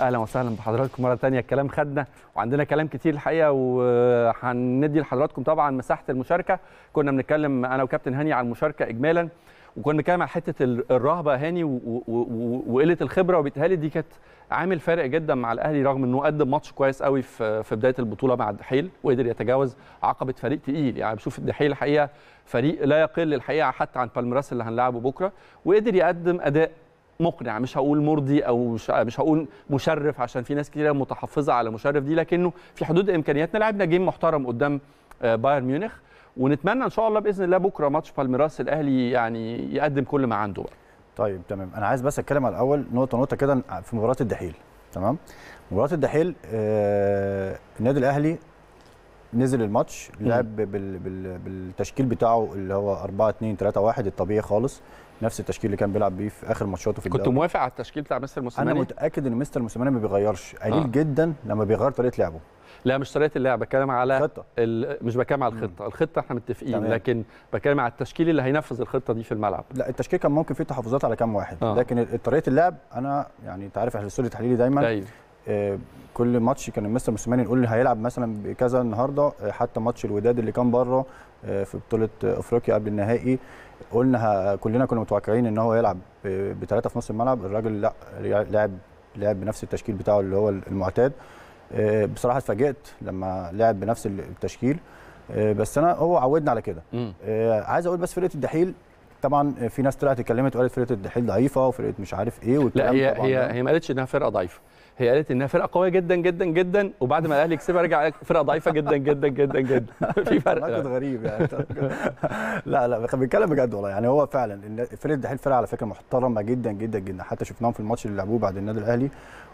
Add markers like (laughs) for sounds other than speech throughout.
اهلا وسهلا بحضراتكم مره ثانيه الكلام خدنا وعندنا كلام كتير الحقيقه وهندي لحضراتكم طبعا مساحه المشاركه كنا بنتكلم انا وكابتن هاني على المشاركه اجمالا وكنا بنتكلم على حته الرهبه هاني وقله الخبره وبالتهيألي دي كانت عامل فارق جدا مع الاهلي رغم انه قدم ماتش كويس قوي في في بدايه البطوله مع الدحيل وقدر يتجاوز عقبه فريق تقيل يعني بشوف الدحيل الحقيقه فريق لا يقل الحقيقه حتى عن بالميراس اللي هنلعبه بكره وقدر يقدم اداء مقنع مش هقول مرضي او مش, مش هقول مشرف عشان في ناس كتير متحفظه على مشرف دي لكنه في حدود امكانياتنا لعبنا جيم محترم قدام آه، بايرن ميونخ ونتمنى ان شاء الله باذن الله بكره ماتش بالميراس الاهلي يعني يقدم كل ما عنده بقى. طيب تمام انا عايز بس اتكلم على الاول نقطه نقطه كده في مباراه الدحيل تمام مباراه الدحيل آه النادي الاهلي نزل الماتش لعب بالتشكيل بتاعه اللي هو 4 2 3 1 الطبيعي خالص نفس التشكيل اللي كان بيلعب بيه في اخر ماتشاته في الدوري كنت موافق على التشكيل بتاع مستر موسيماني انا متاكد ان مستر موسيماني ما بيغيرش قليل آه. جدا لما بيغير طريقه لعبه لا مش طريقه اللعب بتكلم على خطة. ال... مش بتكلم على الخطه مم. الخطه احنا متفقين تمام. لكن بتكلم على التشكيل اللي هينفذ الخطه دي في الملعب لا التشكيل كان ممكن فيه تحفظات على كام واحد آه. لكن طريقه اللعب انا يعني انت عارف احنا الاستوديو التحليلي دايما أيوه. آه، كل ماتش كان مستر موسيماني يقول لي هيلعب مثلا بكذا النهارده آه، حتى ماتش الوداد اللي كان بره آه، في بطوله افريقيا قبل النهائي قلنا كلنا كنا متوقعين ان هو يلعب بثلاثه في نص الملعب الراجل لا لعب لعب بنفس التشكيل بتاعه اللي هو المعتاد بصراحه اتفاجئت لما لعب بنفس التشكيل بس انا هو عودنا على كده عايز اقول بس فرقه الدحيل طبعا في ناس طلعت اتكلمت وقالت فرقه الدحيل ضعيفه وفرقه مش عارف ايه لا هي هي يعني. هي ما قالتش انها فرقه ضعيفه هي قالت انها فرقه قويه جدا جدا جدا وبعد ما الاهلي كسبها رجع فرقه ضعيفه جدا جدا جدا جدا (laughs) (laughs) في فرق نقد غريب يعني (laughs) لا لا بنتكلم بجد والله يعني هو فعلا فرقه الدحيل فرقه على فكره محترمه جدا جدا جدا حتى شفناهم في الماتش اللي لعبوه بعد النادي الاهلي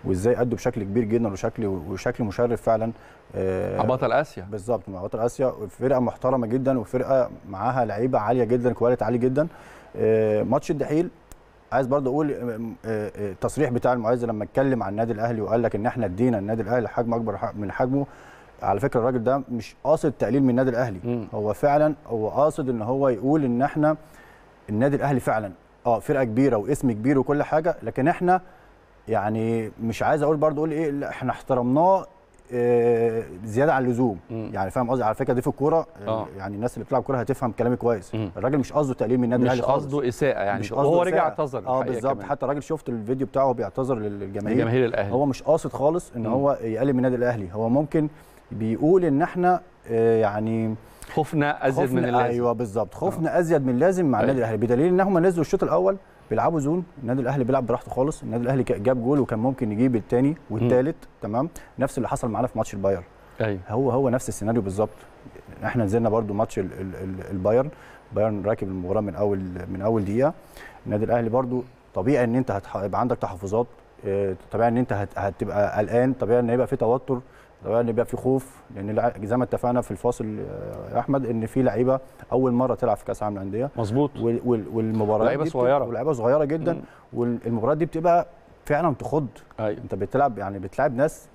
وازاي ادوا بشكل كبير جدا وشكل وشكل مشرف فعلا آه، مع بطل اسيا بالظبط مع بطل اسيا فرقه محترمه جدا وفرقه معاها لعيبه عاليه جدا كواليتي عالي جدا آه، ماتش الدحيل عايز برضه اقول التصريح آه، آه، آه، بتاع المعز لما اتكلم عن النادي الاهلي وقال لك ان احنا ادينا النادي الاهلي حجم اكبر من حجمه على فكره الراجل ده مش قاصد تقليل من النادي الاهلي م. هو فعلا هو قاصد ان هو يقول ان احنا النادي الاهلي فعلا اه فرقه كبيره واسم كبير وكل حاجه لكن احنا يعني مش عايز اقول برضه اقول ايه لا احنا احترمناه آه، زياده عن اللزوم يعني فاهم قصدي على فكره دي في الكوره آه، آه. يعني الناس اللي بتلعب كوره هتفهم كلامي كويس الراجل مش قصده تقليل من النادي الاهلي مش قصده اساءه يعني مش قصده رجع اعتذر اه بالظبط حتى الراجل شفت الفيديو بتاعه بيعتذر للجماهير لجماهير الاهلي هو مش قاصد خالص ان هو يقلل من النادي الاهلي هو ممكن بيقول ان احنا يعني خفنا ازيد خفنا من اللازم ايوه بالظبط خفنا ازيد من اللازم مع أيوه. النادي الاهلي بدليل ان هم نزلوا الشوط الاول بيلعبوا زون النادي الاهلي بيلعب براحته خالص النادي الاهلي جاب جول وكان ممكن يجيب الثاني والثالث تمام نفس اللي حصل معانا في ماتش البايرن أيوة. هو هو نفس السيناريو بالظبط احنا نزلنا برده ماتش البايرن بايرن راكب المباراه من اول من اول دقيقه النادي الاهلي برده طبيعي ان انت هتبقى عندك تحفظات آه، طبيعي ان انت هتبقى قلقان طبيعي ان هيبقى في توتر طبعا يبقى يعني في خوف لان زي ما اتفقنا في الفاصل يا آه، احمد ان في لعيبه اول مره تلعب في كاس عالم الانديه مظبوط والمباريات لعيبه صغيره ولعيبه صغيره جدا مم. والمباريات دي بتبقى فعلا تخض أيوة. انت بتلعب يعني بتلعب ناس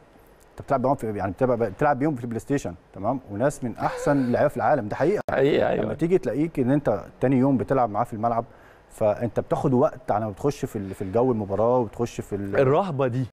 انت بتلعب معاهم يعني بتلعب بتلعب بيهم في البلاي ستيشن تمام وناس من احسن اللعيبه في العالم ده حقيقه حقيقه ايوه لما تيجي تلاقيك ان انت تاني يوم بتلعب معاه في الملعب فانت بتاخد وقت على ما بتخش في في الجو المباراه وتخش في الرهبه دي